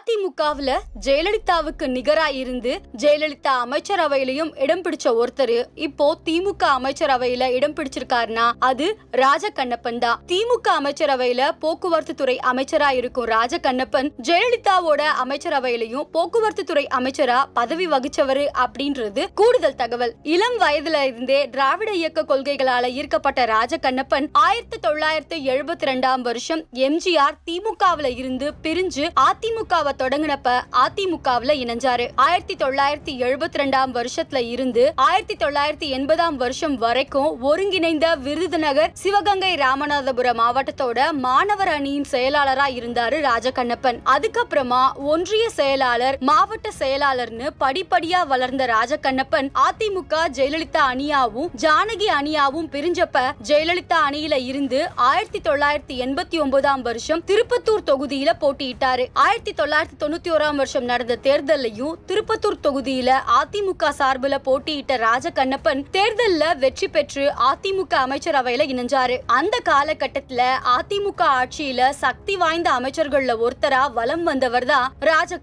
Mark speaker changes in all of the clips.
Speaker 1: அதிமுகவுல ஜெயலலிதாவுக்கு நிகரா இருந்து ஜெயலலிதா அமைச்சரவையிலையும் இடம் பிடிச்ச ஒருத்தர் இப்போ திமுக அமைச்சரவையில இடம் பிடிச்சிருக்காருன்னா அது ராஜ கண்ணப்பன் தான் திமுக அமைச்சரவையில போக்குவரத்து துறை அமைச்சரா இருக்கும் ராஜ கண்ணப்பன் ஜெயலலிதாவோட அமைச்சரவையிலையும் போக்குவரத்து துறை அமைச்சரா பதவி வகிச்சவர் அப்படின்றது கூடுதல் தகவல் இளம் வயதுல இருந்தே திராவிட இயக்க கொள்கைகளால ஈர்க்கப்பட்ட ராஜ கண்ணப்பன் ஆயிரத்தி தொள்ளாயிரத்தி எழுபத்தி ரெண்டாம் வருஷம் எம்ஜிஆர் திமுகவுல இருந்து பிரிஞ்சு அதிமுகவை திமுகவை தொடங்கினப்ப அதிமுகவுல இணைஞ்சாரு ஆயிரத்தி தொள்ளாயிரத்தி எழுபத்தி ரெண்டாம் வருஷத்துல இருந்து ஆயிரத்தி தொள்ளாயிரத்தி எண்பதாம் வருஷம் வரைக்கும் ஒருங்கிணைந்த விருதுநகர் சிவகங்கை ராமநாதபுரம் மாவட்டத்தோட மாணவர் அணியின் செயலாளரா இருந்தாரு ராஜகண்ணப்பன் அதுக்கப்புறமா ஒன்றிய செயலாளர் மாவட்ட செயலாளர்னு படிப்படியா வளர்ந்த ராஜகண்ணப்பன் அதிமுக ஜெயலலிதா அணியாவும் ஜானகி அணியாவும் பிரிஞ்சப்ப ஜெயலலிதா அணியில இருந்து ஆயிரத்தி தொள்ளாயிரத்தி எண்பத்தி ஒன்பதாம் வருஷம் திருப்பத்தூர் தொகுதியில போட்டியிட்டாரு ஆயிரத்தி தொள்ளாயிரத்தி தொள்ளாயிரத்தி தொண்ணூற்றி ஓராம் வருஷம் நடந்த தேர்தலையும் திருப்பத்தூர் தொகுதியில அதிமுக சார்பில் போட்டியிட்ட ராஜகண்ணப்பன் கண்ணப்பன் தேர்தலில் வெற்றி பெற்று அதிமுக அமைச்சரவையில இணைஞ்சாரு அந்த காலகட்டத்துல அதிமுக ஆட்சியில சக்தி வாய்ந்த அமைச்சர்கள்ல ஒருத்தரா வலம் வந்தவர் தான் ராஜ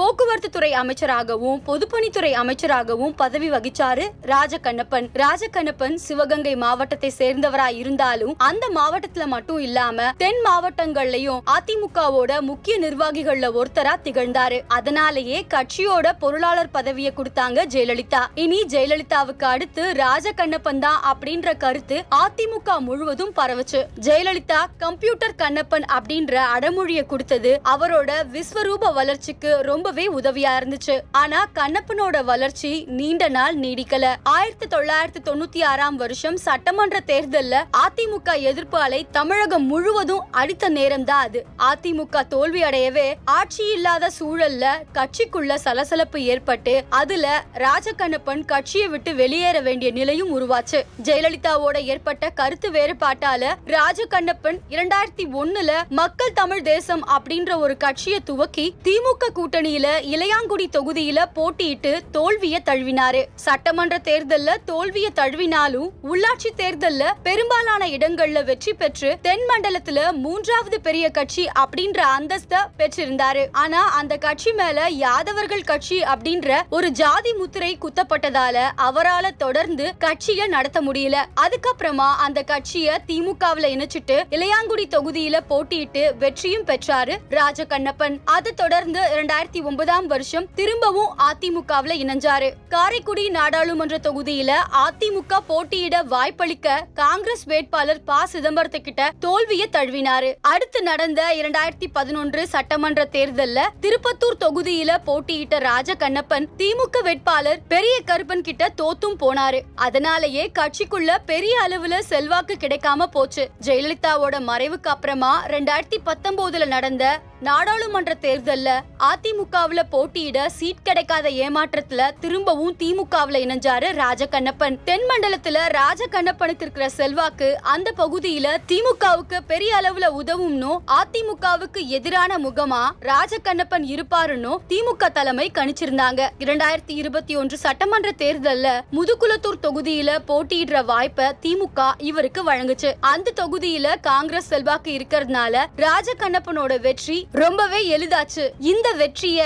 Speaker 1: போக்குவரத்து துறை அமைச்சராகவும் பொதுப்பணித்துறை அமைச்சராகவும் பதவி வகிச்சாரு ராஜகண்ணப்பன் ராஜகண்ணப்பன் சிவகங்கை மாவட்டத்தை சேர்ந்தவரா இருந்தாலும் அந்த மாவட்டத்துல மட்டும் இல்லாம தென் மாவட்டங்கள்லயும் அதிமுகவோட முக்கிய நிர்வாகிகள்ல ஒருத்தர் ஒருத்தரா திகழ்ந்தாரு அதனாலேயே கட்சியோட பொருளாளர் பதவியை கொடுத்தாங்க ஜெயலலிதா இனி ஜெயலலிதாவுக்கு அடுத்து ராஜ கண்ணப்பன் தான் அப்படின்ற கருத்து அதிமுக முழுவதும் பரவச்சு ஜெயலலிதா கம்ப்யூட்டர் கண்ணப்பன் அப்படின்ற அடமொழியை கொடுத்தது அவரோட விஸ்வரூப வளர்ச்சிக்கு ரொம்பவே உதவியா இருந்துச்சு ஆனா கண்ணப்பனோட வளர்ச்சி நீண்ட நாள் நீடிக்கல ஆயிரத்தி தொள்ளாயிரத்தி தொண்ணூத்தி ஆறாம் வருஷம் சட்டமன்ற தேர்தல்ல அதிமுக எதிர்ப்பு அலை தமிழகம் முழுவதும் அடித்த நேரம் தான் அது அதிமுக தோல்வி அடையவே ஆட்சி கட்சி இல்லாத சூழல்ல கட்சிக்குள்ள சலசலப்பு ஏற்பட்டு அதுல ராஜகண்ணப்பன் கட்சியை விட்டு வெளியேற வேண்டிய நிலையும் உருவாச்சு ஜெயலலிதாவோட ஏற்பட்ட கருத்து வேறுபாட்டால ராஜகண்ணப்பன் இரண்டாயிரத்தி ஒண்ணுல மக்கள் தமிழ் தேசம் அப்படின்ற ஒரு கட்சியை துவக்கி திமுக கூட்டணியில இளையாங்குடி தொகுதியில போட்டியிட்டு தோல்விய தழுவினாரு சட்டமன்ற தேர்தல்ல தோல்விய தழுவினாலும் உள்ளாட்சி தேர்தல்ல பெரும்பாலான இடங்கள்ல வெற்றி பெற்று தென் மண்டலத்துல மூன்றாவது பெரிய கட்சி அப்படின்ற அந்தஸ்த பெற்றிருந்தாரு ஆனா அந்த கட்சி மேல யாதவர்கள் கட்சி அப்படின்ற ஒரு ஜாதி முத்திரை குத்தப்பட்டதால அவரால் தொடர்ந்து கட்சியை நடத்த முடியல அதுக்கப்புறமா அந்த கட்சிய திமுகவுல இணைச்சிட்டு இளையாங்குடி தொகுதியில போட்டியிட்டு வெற்றியும் பெற்றாரு ராஜ கண்ணப்பன் அதை தொடர்ந்து இரண்டாயிரத்தி ஒன்பதாம் வருஷம் திரும்பவும் அதிமுகவுல இணைஞ்சாரு காரைக்குடி நாடாளுமன்ற தொகுதியில அதிமுக போட்டியிட வாய்ப்பளிக்க காங்கிரஸ் வேட்பாளர் ப சிதம்பரத்துக்கிட்ட தோல்வியை தழுவினாரு அடுத்து நடந்த இரண்டாயிரத்தி பதினொன்று சட்டமன்ற தேர்தல் தேர்தல்ல திருப்பத்தூர் தொகுதியில போட்டியிட்ட ராஜ கண்ணப்பன் திமுக வேட்பாளர் பெரிய கருப்பன் கிட்ட தோத்தும் போனாரு அதனாலயே கட்சிக்குள்ள பெரிய அளவுல செல்வாக்கு கிடைக்காம போச்சு ஜெயலலிதாவோட மறைவுக்கு அப்புறமா ரெண்டாயிரத்தி பத்தொன்பதுல நடந்த நாடாளுமன்ற தேர்தல்ல அதிமுகவில் போட்டியிட சீட் கிடைக்காத ஏமாற்றத்தில் திரும்பவும் திமுகவில் இணைஞ்சாரு ராஜகண்ணப்பன் தென் மண்டலத்துல ராஜகண்ணப்பனுக்கு இருக்கிற செல்வாக்கு அந்த பகுதியில் திமுகவுக்கு பெரிய அளவில் உதவும்னு அதிமுகவுக்கு எதிரான முகமா ராஜகண்ணப்பன் இருப்பாருன்னு திமுக தலைமை கணிச்சிருந்தாங்க இரண்டாயிரத்தி இருபத்தி ஒன்று சட்டமன்ற தேர்தலில் முதுகுலத்தூர் தொகுதியில் போட்டியிடுற வாய்ப்பை திமுக இவருக்கு வழங்குச்சு அந்த தொகுதியில் காங்கிரஸ் செல்வாக்கு இருக்கிறதுனால ராஜகண்ணப்பனோட வெற்றி ரொம்பவே எளிதாச்சு இந்த வெற்றிய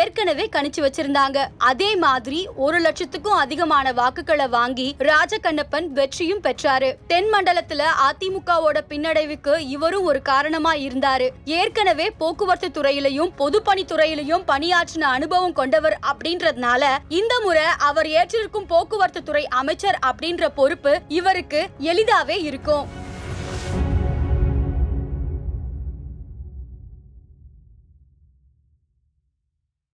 Speaker 1: ஏற்கனவே கணிச்சு வச்சிருந்தாங்க அதே மாதிரி ஒரு லட்சத்துக்கும் அதிகமான வாக்குகளை வாங்கி ராஜகண்ணப்பன் வெற்றியும் பெற்றாரு தென் மண்டலத்துல அதிமுகவோட பின்னடைவுக்கு இவரும் ஒரு காரணமா இருந்தாரு ஏற்கனவே போக்குவரத்து துறையிலையும் பொதுப்பணித்துறையிலையும் பணியாற்றின அனுபவம் கொண்டவர் அப்படின்றதுனால இந்த முறை அவர் ஏற்றிருக்கும் போக்குவரத்து துறை அமைச்சர் அப்படின்ற பொறுப்பு இவருக்கு எளிதாவே இருக்கும்